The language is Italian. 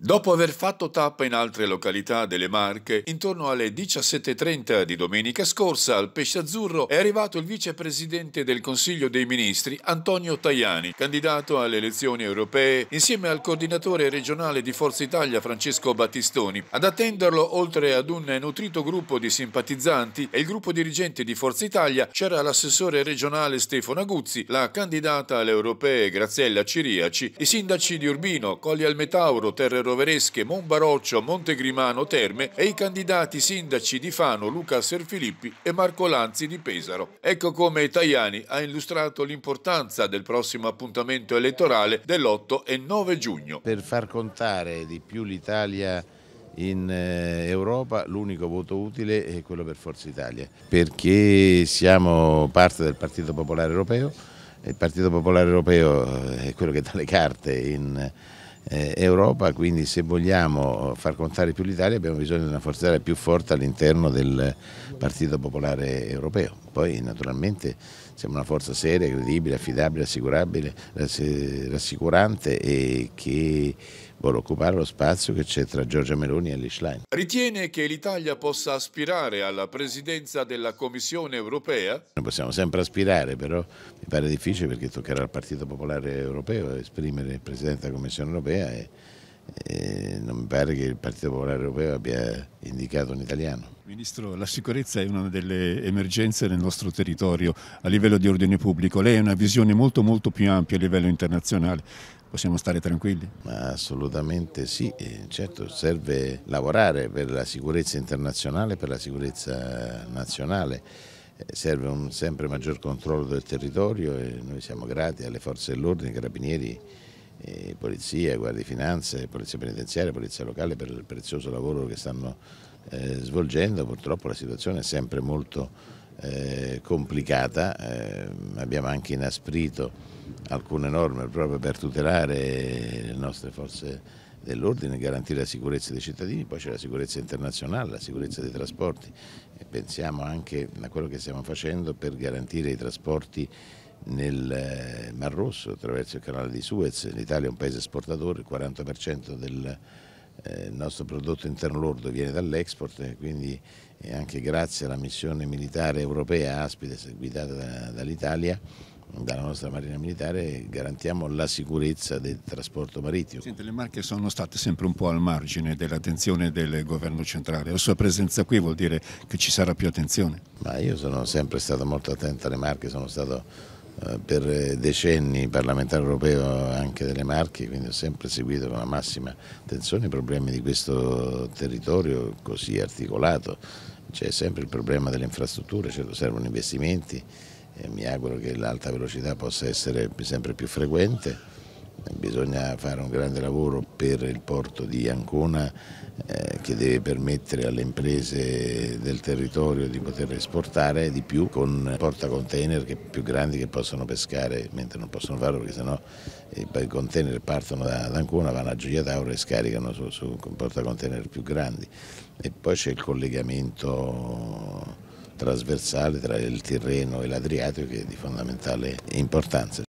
Dopo aver fatto tappa in altre località delle Marche, intorno alle 17.30 di domenica scorsa al Pesce Azzurro è arrivato il vicepresidente del Consiglio dei Ministri Antonio Tajani, candidato alle elezioni europee, insieme al coordinatore regionale di Forza Italia Francesco Battistoni. Ad attenderlo, oltre ad un nutrito gruppo di simpatizzanti e il gruppo dirigente di Forza Italia, c'era l'assessore regionale Stefano Aguzzi, la candidata alle europee Graziella Ciriaci, i sindaci di Urbino, Colli al Metauro, Terre roveresche Monbaroccio, Montegrimano, Terme e i candidati sindaci di Fano, Luca Serfilippi e Marco Lanzi di Pesaro. Ecco come Tajani ha illustrato l'importanza del prossimo appuntamento elettorale dell'8 e 9 giugno. Per far contare di più l'Italia in eh, Europa l'unico voto utile è quello per Forza Italia, perché siamo parte del Partito Popolare Europeo, il Partito Popolare Europeo eh, è quello che dà le carte in eh, Europa, quindi se vogliamo far contare più l'Italia abbiamo bisogno di una forza Italia più forte all'interno del Partito Popolare Europeo. Poi naturalmente siamo una forza seria, credibile, affidabile, rassicurabile, rassicurante e che vuole occupare lo spazio che c'è tra Giorgia Meloni e l'Ischlein. Ritiene che l'Italia possa aspirare alla presidenza della Commissione europea? Noi possiamo sempre aspirare, però mi pare difficile perché toccherà al Partito Popolare Europeo esprimere il Presidente della Commissione europea e non mi pare che il Partito Popolare Europeo abbia indicato un italiano. Ministro, la sicurezza è una delle emergenze nel nostro territorio a livello di ordine pubblico. Lei ha una visione molto molto più ampia a livello internazionale. Possiamo stare tranquilli? Ma assolutamente sì, certo serve lavorare per la sicurezza internazionale, e per la sicurezza nazionale, eh, serve un sempre maggior controllo del territorio e noi siamo grati alle forze dell'ordine, ai carabinieri, eh, polizia, guardia finanze, polizia penitenziaria, polizia locale per il prezioso lavoro che stanno eh, svolgendo. Purtroppo la situazione è sempre molto eh, complicata, eh, abbiamo anche inasprito alcune norme proprio per tutelare le nostre forze dell'ordine e garantire la sicurezza dei cittadini, poi c'è la sicurezza internazionale, la sicurezza dei trasporti e pensiamo anche a quello che stiamo facendo per garantire i trasporti nel eh, Mar Rosso attraverso il canale di Suez. L'Italia è un paese esportatore, il 40% del eh, nostro prodotto interno lordo viene dall'export, eh, quindi anche grazie alla missione militare europea Aspides guidata dall'Italia dalla nostra Marina Militare garantiamo la sicurezza del trasporto marittimo. Senti, le Marche sono state sempre un po' al margine dell'attenzione del governo centrale, la sua presenza qui vuol dire che ci sarà più attenzione? Ma io sono sempre stato molto attento alle Marche, sono stato eh, per decenni parlamentare europeo anche delle Marche, quindi ho sempre seguito con la massima attenzione i problemi di questo territorio così articolato. C'è sempre il problema delle infrastrutture, certo servono investimenti, e mi auguro che l'alta velocità possa essere sempre più frequente bisogna fare un grande lavoro per il porto di Ancona eh, che deve permettere alle imprese del territorio di poter esportare di più con porta container che più grandi che possono pescare mentre non possono farlo perché sennò eh, i container partono da, da Ancona, vanno a Gioia Tauro e scaricano su, su porta container più grandi e poi c'è il collegamento trasversale tra il Tirreno e l'Adriatico che è di fondamentale importanza.